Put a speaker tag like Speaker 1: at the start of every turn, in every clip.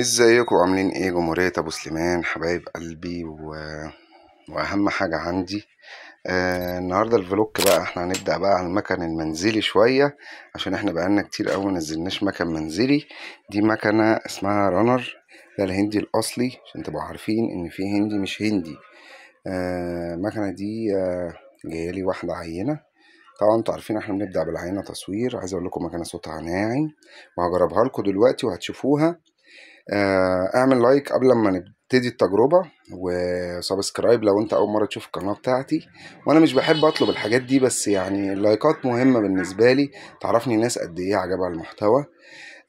Speaker 1: ازيكم عاملين ايه جمهورية ابو سليمان حبايب قلبي و... واهم حاجة عندي آه النهاردة الفلوك بقى احنا هنبدأ بقى على المكن المنزلي شوية عشان احنا بقالنا كتير قوي منزلناش مكن منزلي دي مكنة اسمها رانر ده الهندي الاصلي عشان تبقوا عارفين ان في هندي مش هندي آه المكنة دي آه جايالي واحدة عينة طبعا انتوا عارفين احنا بنبدا بالعينه تصوير عايز اقول لكم مكنه صوتها ناعم وهجربها لكم دلوقتي وهتشوفوها آه، اعمل لايك قبل ما نبتدي التجربه وسبسكرايب لو انت اول مره تشوف القناه بتاعتي وانا مش بحب اطلب الحاجات دي بس يعني اللايكات مهمه بالنسبه لي تعرفني ناس قد ايه عجبها المحتوى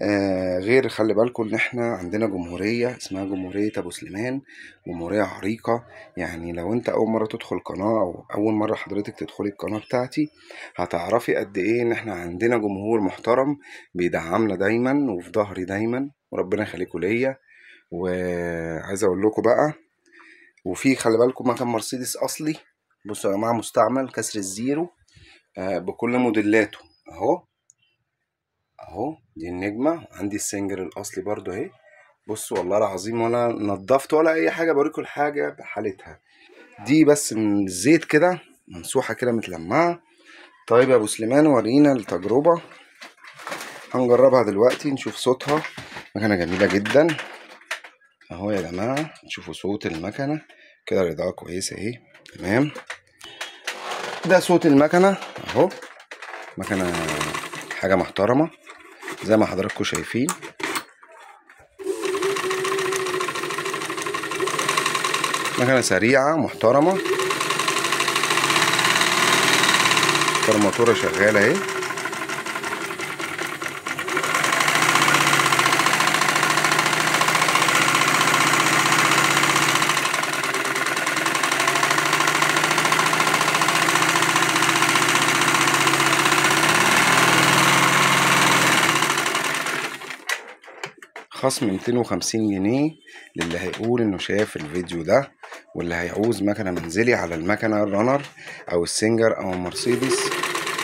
Speaker 1: آه، غير خلي بالكم ان احنا عندنا جمهوريه اسمها جمهوريه ابو سليمان جمهوريه عريقه يعني لو انت اول مره تدخل قناه او اول مره حضرتك تدخلي القناه بتاعتي هتعرفي قد ايه ان احنا عندنا جمهور محترم بيدعمنا دايما وفي ظهري دايما وربنا يخليكم ليا وعايز اقول لكم بقى وفي خلي بالكم مكان مرسيدس اصلي بصوا يا جماعه مستعمل كسر الزيرو آه، بكل موديلاته اهو اهو دي النجمه عندي السنجر الاصلي برضو اهي بصوا والله العظيم ولا نضفت ولا اي حاجه بوريكم الحاجه بحالتها دي بس من الزيت كده ممسوحه كده متلمعه طيب يا ابو سليمان ورينا التجربه هنجربها دلوقتي نشوف صوتها مكنة جميلة جدا اهو يا جماعة شوفوا صوت المكنة كده الإضاءة كويسة اهي تمام ده صوت المكنة اهو مكنة حاجة محترمة زي ما حضراتكم شايفين مكنة سريعة محترمة الموتورة شغالة اهي خصم 250 جنيه للي هيقول انه شاف الفيديو ده واللي هيعوز مكنه منزلي على المكنه الرنر او السنجر او المرسيدس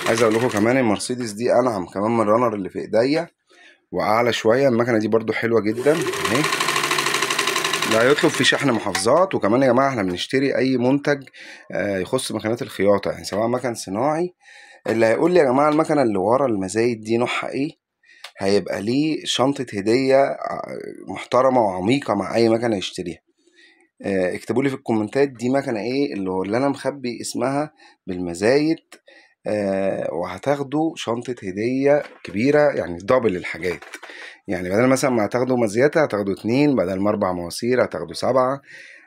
Speaker 1: عايز اقول لكم كمان المرسيدس دي انعم كمان من الرنر اللي في ايديا واعلى شويه المكنه دي برده حلوه جدا اهي ده هيطلب في شحن محافظات وكمان يا جماعه احنا بنشتري اي منتج آه، يخص مكنات الخياطه يعني سواء مكن صناعي اللي هيقول لي يا جماعه المكنه اللي ورا المزايد دي نوعها ايه هيبقى ليه شنطة هدية محترمة وعميقة مع أي مكنة يشتريها آه، اكتبوا لي في الكومنتات دي مكنة ايه اللي هو اللي انا مخبي اسمها بالمزايد أه وهتاخدوا شنطة هدية كبيرة يعني دبل الحاجات يعني بدل مثلا ما هتاخدوا مزياتة هتاخدوا اتنين بدل ما اربع مواسير هتاخدوا سبعة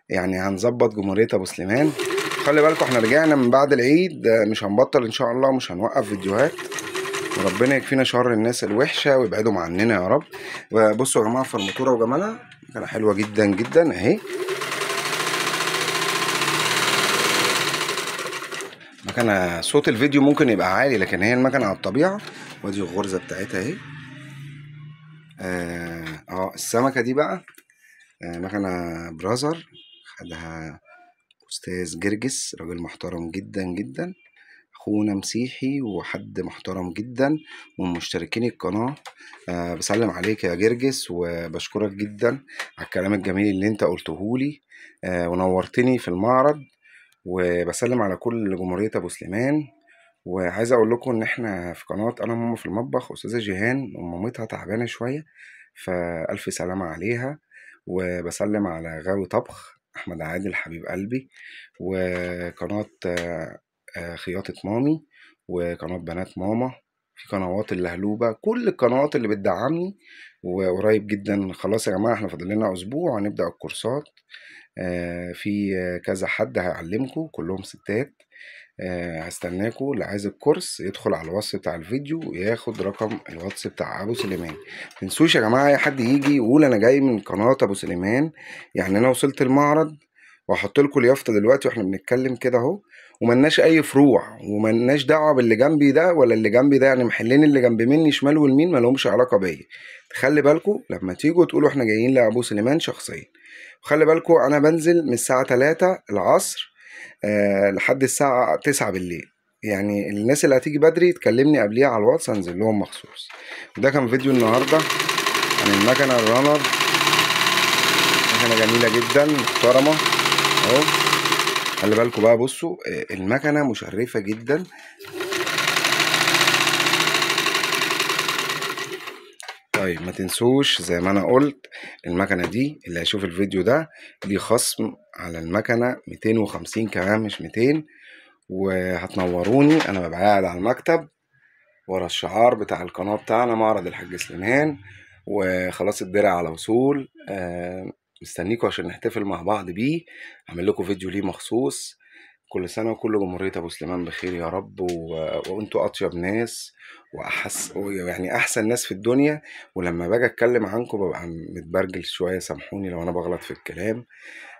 Speaker 1: يعني هنظبط جمهورية ابو سليمان خلي بالكم احنا رجعنا من بعد العيد آه، مش هنبطل ان شاء الله مش هنوقف فيديوهات ربنا يكفينا شر الناس الوحشه ويبعدهم عننا يا رب بصوا يا جماعه في الموتوره وجمالها كانت حلوه جدا جدا اهي مكنة صوت الفيديو ممكن يبقى عالي لكن هي المكنة على الطبيعة ودي الغرزة بتاعتها اهي اه, آه السمكة دي بقى آه مكنة برازر خدها أستاذ جرجس راجل محترم جدا جدا اخونا مسيحي وحد محترم جدا من مشتركين القناه أه بسلم عليك يا جرجس وبشكرك جدا على الكلام الجميل اللي انت قلتهولي أه ونورتني في المعرض وبسلم على كل جمهوريه ابو سليمان وعايز اقول لكم ان احنا في قناه انا ماما في المطبخ استاذه جيهان ومامتها تعبانه شويه فالف سلامه عليها وبسلم على غاوي طبخ احمد عادل حبيب قلبي وقناه آه، خياطة مامي وقناة بنات ماما في قنوات اللهلوبة كل القنوات اللي بتدعمني وقريب جدا خلاص يا جماعة احنا فاضل لنا أسبوع هنبدأ الكورسات آه، في كذا حد هيعلمكم كلهم ستات آه، هستناكوا اللي عايز الكورس يدخل على الوصف بتاع الفيديو وياخد رقم الواتس بتاع ابو سليمان متنسوش يا جماعه اي حد يجي يقول انا جاي من قناه ابو سليمان يعني انا وصلت المعرض وهحط لكم اليافطه دلوقتي واحنا بنتكلم كده اهو وملناش اي فروع وملناش دعوه باللي جنبي ده ولا اللي جنبي ده يعني محلين اللي جنب مني شمال ما لهمش علاقه بيا خلي بالكم لما تيجوا تقولوا احنا جايين لابو سليمان شخصيا وخلي بالكم انا بنزل من الساعه 3 العصر آه لحد الساعه 9 بالليل يعني الناس اللي هتيجي بدري تكلمني قبليها على الواتس هنزل لهم مخصوص ده كان فيديو النهارده عن المكنه الرانر مكنه جميله جدا محترمه اهو خلي بالكوا بقى بصوا آه، المكنه مشرفه جدا طيب ما تنسوش زي ما انا قلت المكنه دي اللي هيشوف الفيديو ده دي خصم على المكنه 250 كمان مش 200 وهتنوروني انا ببقى قاعد على المكتب ورا الشعار بتاع القناه بتاعنا معرض الحاج سليمان وخلاص الدرع على وصول آه مستنيكوا عشان نحتفل مع بعض بيه هعمل لكم فيديو ليه مخصوص كل سنة وكل جمهورية أبو سليمان بخير يا رب و... وأنتوا أطيب ناس وأحس يعني أحسن ناس في الدنيا ولما باجي أتكلم عنكم ببقى متبرجل شوية سامحوني لو أنا بغلط في الكلام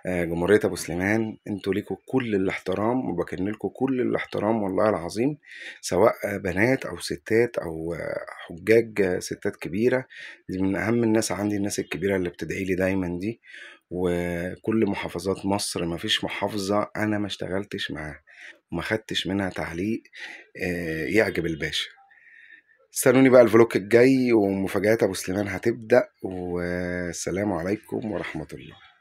Speaker 1: آه، جمهورية أبو سليمان انتوا ليكوا كل الاحترام وبكن لكم كل الاحترام والله العظيم سواء بنات أو ستات أو حجاج ستات كبيرة دي من أهم الناس عندي الناس الكبيرة اللي بتدعي لي دايما دي وكل محافظات مصر مفيش محافظة أنا ما اشتغلتش معاها وما خدتش منها تعليق آه، يعجب الباشا استنوني بقى الفلوك الجاي ومفاجآت أبو سليمان هتبدأ والسلام عليكم ورحمة الله